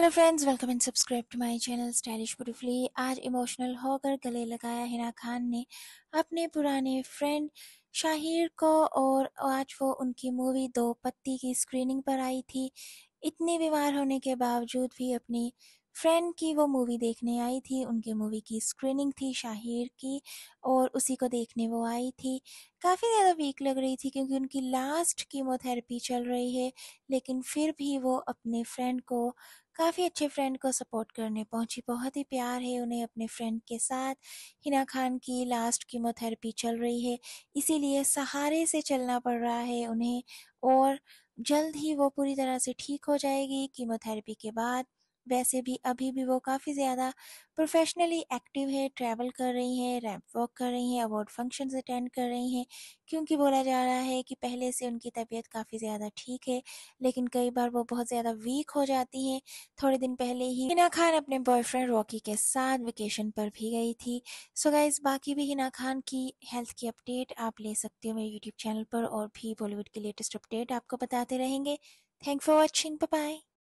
hello friends welcome and subscribe to my channel stylish beautifully आज emotional होकर गले लगाया हिना खान ने अपने पुराने फ्रेंड शाहिर को और आज वो उनकी मूवी दो पत्ती की स्क्रीनिंग पर आई थी इतनी बीमार होने के बावजूद भी अपनी फ्रेंड की वो मूवी देखने आई थी उनकी मूवी की स्क्रीनिंग थी शाहिर की और उसी को देखने वो आई थी काफ़ी ज़्यादा वीक लग रही थी क्योंकि उनकी लास्ट कीमोथेरेपी चल रही है लेकिन फिर भी वो अपने फ्रेंड को काफ़ी अच्छे फ्रेंड को सपोर्ट करने पहुंची बहुत ही प्यार है उन्हें अपने फ्रेंड के साथ हिना खान की लास्ट कीमोथेरेपी चल रही है इसीलिए सहारे से चलना पड़ रहा है उन्हें और जल्द ही वो पूरी तरह से ठीक हो जाएगी कीमोथेरेपी के बाद वैसे भी अभी भी वो काफ़ी ज़्यादा प्रोफेशनली एक्टिव है ट्रैवल कर रही हैं रैप वॉक कर रही हैं अवार्ड फंक्शंस अटेंड कर रही हैं क्योंकि बोला जा रहा है कि पहले से उनकी तबीयत काफ़ी ज़्यादा ठीक है लेकिन कई बार वो बहुत ज़्यादा वीक हो जाती हैं थोड़े दिन पहले ही हिना खान अपने बॉयफ्रेंड रॉकी के साथ वेकेशन पर भी गई थी सो गाइज बाकी भी हिना खान की हेल्थ की अपडेट आप ले सकते हो मेरे यूट्यूब चैनल पर और भी बॉलीवुड के लेटेस्ट अपडेट आपको बताते रहेंगे थैंक फॉर वॉचिंग बाय